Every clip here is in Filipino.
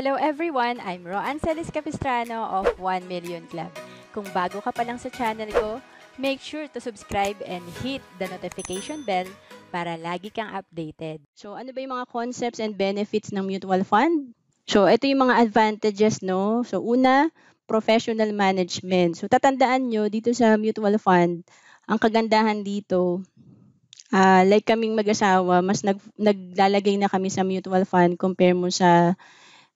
Hello everyone! I'm Roan Celis Capistrano of 1 Million Club. Kung bago ka pa lang sa channel ko, make sure to subscribe and hit the notification bell para lagi kang updated. So ano ba yung mga concepts and benefits ng mutual fund? So ito yung mga advantages, no? So una, professional management. So tatandaan nyo, dito sa mutual fund, ang kagandahan dito, uh, like kaming mag-asawa, mas nag, naglalagay na kami sa mutual fund compare mo sa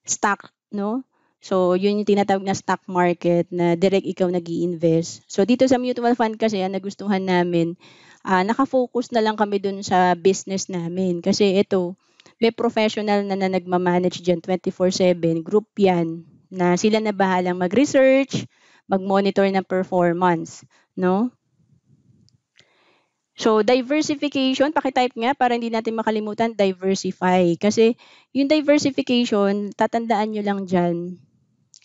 stock, no? So, yun yung tinatawag na stock market na direct ikaw nag invest So, dito sa mutual fund kasi, ang nagustuhan namin, uh, nakafocus na lang kami dun sa business namin. Kasi ito, may professional na, na nagmamanage dyan 24-7, group yan, na sila na bahalang mag-research, mag-monitor ng performance, no? So, diversification, pakitype nga para hindi natin makalimutan, diversify. Kasi yung diversification, tatandaan nyo lang dyan,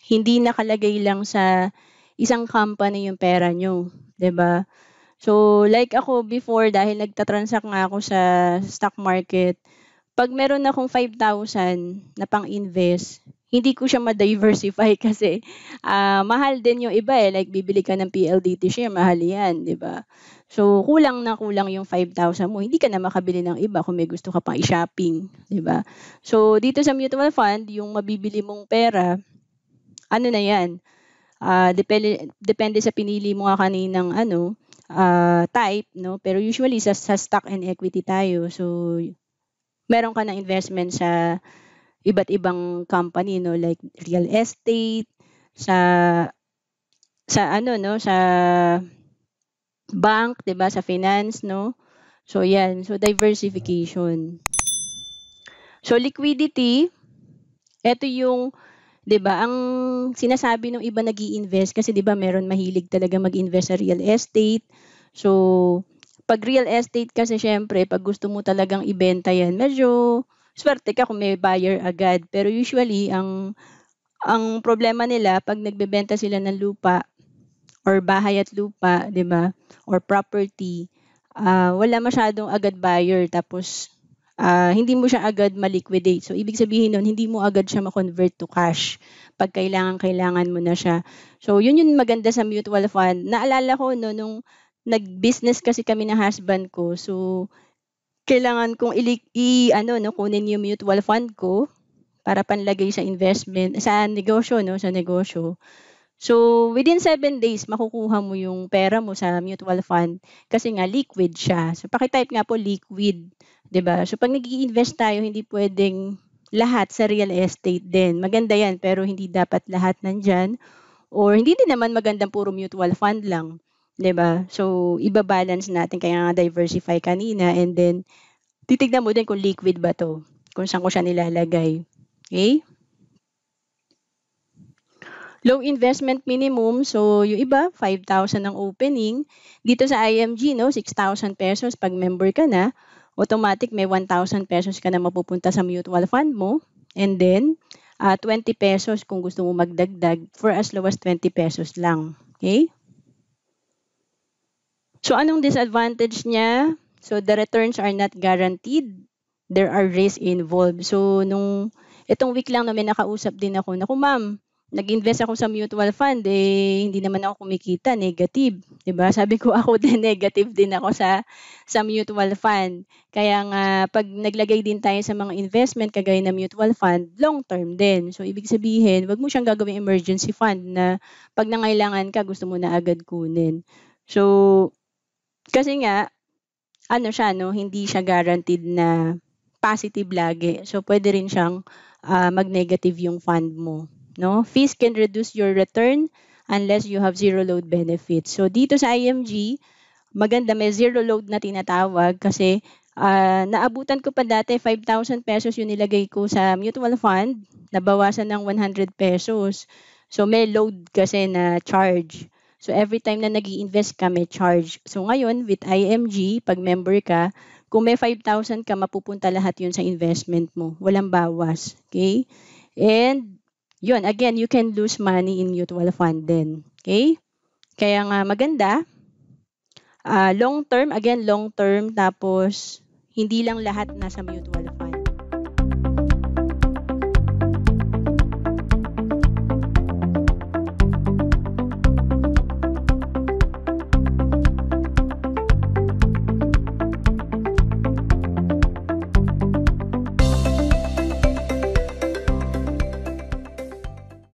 hindi nakalagay lang sa isang company yung pera nyo. ba? Diba? So, like ako before, dahil nagtatransact nga ako sa stock market, pag meron akong 5,000 na pang-invest, hindi ko siya ma-diversify kasi uh, mahal din yung iba eh. Like, bibili ka ng PLDT share, mahal yan, di ba? So, kulang na kulang yung 5,000 mo, hindi ka na makabili ng iba kung may gusto ka pang i-shopping, di ba? So, dito sa mutual fund, yung mabibili mong pera, ano na yan, uh, depende, depende sa pinili mo nga kaninang ano, uh, type, no? Pero usually, sa, sa stock and equity tayo, so, meron ka ng investment sa iba't ibang company, no? Like, real estate, sa, sa ano, no? Sa bank, 'di ba, sa finance, no? So 'yan, so diversification. So liquidity, ito yung 'di ba, ang sinasabi ng iba nag-i-invest kasi 'di ba meron mahilig talaga mag-invest sa real estate. So pag real estate kasi syempre pag gusto mo talagang ibenta 'yan, medyo swerte ka kung may buyer agad. Pero usually ang ang problema nila pag nagbebenta sila ng lupa, or bahay at lupa, 'di ba? Or property, uh, wala masyadong agad buyer tapos uh, hindi mo siya agad ma-liquidate. So ibig sabihin nun, hindi mo agad siya ma-convert to cash pag kailangan kailangan mo na siya. So yun yun maganda sa mutual fund. Naalala ko no nung nag-business kasi kami na husband ko. So kailangan kong i, i ano no kunin yung mutual fund ko para panlagay sa investment sa negosyo no sa negosyo So, within 7 days, makukuha mo yung pera mo sa mutual fund kasi nga liquid siya. So, pakitype nga po liquid, ba diba? So, pag nag invest tayo, hindi pwedeng lahat sa real estate din. Maganda yan, pero hindi dapat lahat nandyan. Or hindi din naman magandang puro mutual fund lang. ba diba? So, ibabalance natin. Kaya nga diversify kanina. And then, titignan mo din kung liquid ba to. Kung saan ko siya nilalagay. Okay? low investment minimum. So, yung iba, 5,000 ang opening. Dito sa IMG, no, 6,000 pesos pag member ka na. Automatic, may 1,000 pesos ka na mapupunta sa mutual fund mo. And then, uh, ah, 20 pesos kung gusto mo magdagdag for as low as 20 pesos lang. Okay? So, anong disadvantage niya? So, the returns are not guaranteed. There are risks involved. So, nung itong week lang may nakausap din ako, naku ma'am, nag-invest ako sa mutual fund, eh, hindi naman ako kumikita, negative. ba diba? Sabi ko ako din, negative din ako sa, sa mutual fund. Kaya nga, pag naglagay din tayo sa mga investment, kagaya ng mutual fund, long term din. So, ibig sabihin, wag mo siyang gagawing emergency fund na pag nangailangan ka, gusto mo na agad kunin. So, kasi nga, ano siya, no, hindi siya guaranteed na positive lagi. So, pwede rin siyang uh, mag-negative yung fund mo. No? Fees can reduce your return unless you have zero load benefits. So dito sa IMG, maganda may zero load na tinatawag kasi uh, naabutan ko pa dati 5,000 pesos yung nilagay ko sa mutual fund, nabawasan ng 100 pesos. So may load kasi na charge. So every time na nag invest ka, may charge. So ngayon, with IMG, pag member ka, kung may 5,000 ka, mapupunta lahat yun sa investment mo. Walang bawas. Okay? And yun, again, you can lose money in mutual fund din. Okay? Kaya nga maganda, uh, long term, again, long term, tapos hindi lang lahat nasa mutual fund.